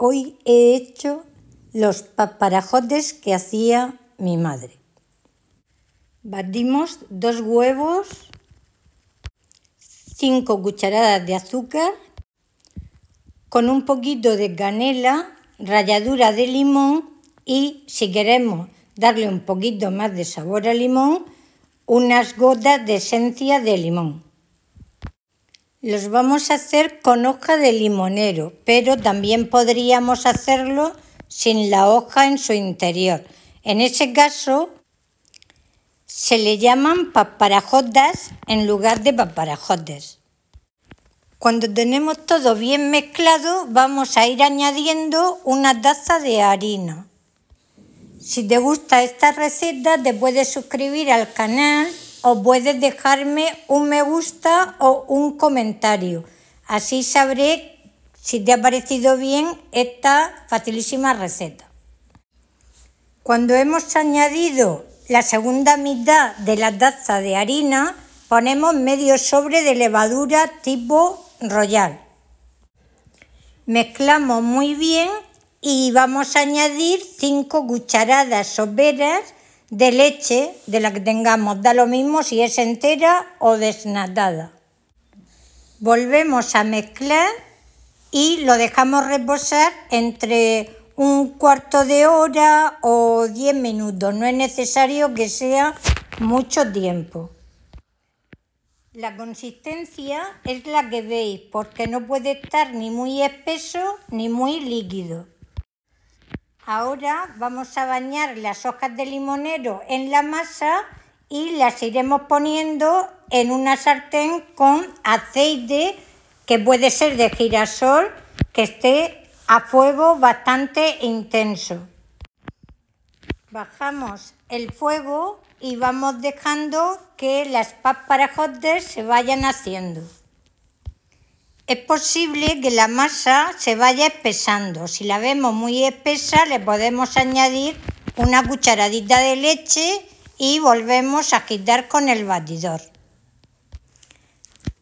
Hoy he hecho los paparajotes que hacía mi madre. Batimos dos huevos, cinco cucharadas de azúcar, con un poquito de canela, ralladura de limón y si queremos darle un poquito más de sabor a limón, unas gotas de esencia de limón. Los vamos a hacer con hoja de limonero, pero también podríamos hacerlo sin la hoja en su interior. En ese caso, se le llaman paparajotas en lugar de paparajotes. Cuando tenemos todo bien mezclado, vamos a ir añadiendo una taza de harina. Si te gusta esta receta, te puedes suscribir al canal o puedes dejarme un me gusta o un comentario. Así sabré si te ha parecido bien esta facilísima receta. Cuando hemos añadido la segunda mitad de la taza de harina, ponemos medio sobre de levadura tipo royal. Mezclamos muy bien y vamos a añadir 5 cucharadas soperas de leche, de la que tengamos, da lo mismo si es entera o desnatada. Volvemos a mezclar y lo dejamos reposar entre un cuarto de hora o 10 minutos. No es necesario que sea mucho tiempo. La consistencia es la que veis porque no puede estar ni muy espeso ni muy líquido. Ahora vamos a bañar las hojas de limonero en la masa y las iremos poniendo en una sartén con aceite que puede ser de girasol que esté a fuego bastante intenso. Bajamos el fuego y vamos dejando que las papas para se vayan haciendo es posible que la masa se vaya espesando. Si la vemos muy espesa, le podemos añadir una cucharadita de leche y volvemos a agitar con el batidor.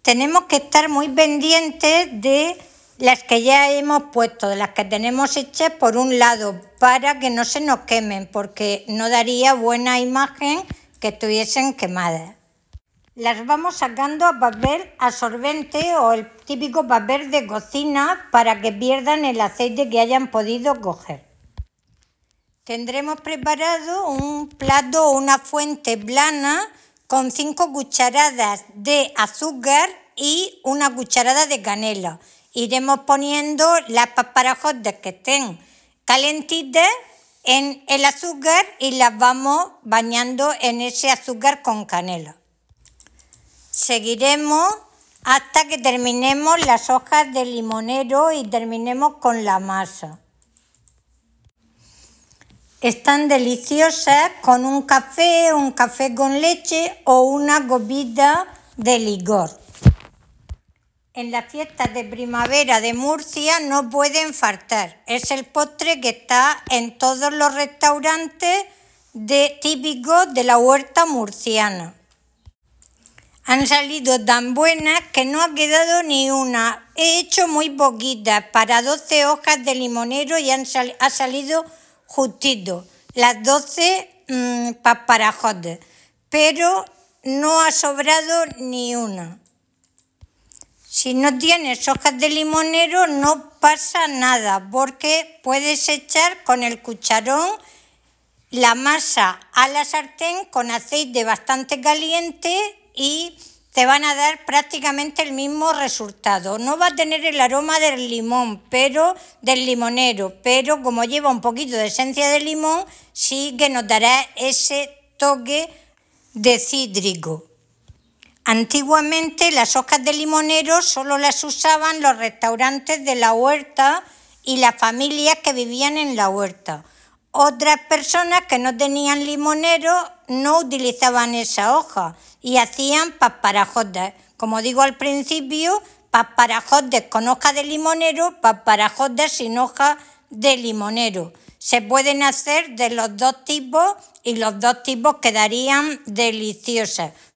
Tenemos que estar muy pendientes de las que ya hemos puesto, de las que tenemos hechas por un lado, para que no se nos quemen, porque no daría buena imagen que estuviesen quemadas. Las vamos sacando a papel absorbente o el típico papel de cocina para que pierdan el aceite que hayan podido coger. Tendremos preparado un plato o una fuente plana con 5 cucharadas de azúcar y una cucharada de canela. Iremos poniendo las paparajos de que estén calentitas en el azúcar y las vamos bañando en ese azúcar con canela. Seguiremos hasta que terminemos las hojas de limonero y terminemos con la masa. Están deliciosas con un café, un café con leche o una copita de licor. En las fiestas de primavera de Murcia no pueden faltar. Es el postre que está en todos los restaurantes de, típicos de la huerta murciana. Han salido tan buenas que no ha quedado ni una. He hecho muy poquitas, para 12 hojas de limonero y ha salido justito. Las 12 mm, para pero no ha sobrado ni una. Si no tienes hojas de limonero no pasa nada porque puedes echar con el cucharón la masa a la sartén con aceite bastante caliente y te van a dar prácticamente el mismo resultado. No va a tener el aroma del limón, pero del limonero, pero como lleva un poquito de esencia de limón, sí que nos dará ese toque de cítrico. Antiguamente las hojas de limonero solo las usaban los restaurantes de la huerta y las familias que vivían en la huerta. Otras personas que no tenían limonero no utilizaban esa hoja y hacían paparajotes. Como digo al principio, paparajotes con hoja de limonero, paparajotes sin hoja de limonero. Se pueden hacer de los dos tipos y los dos tipos quedarían deliciosos.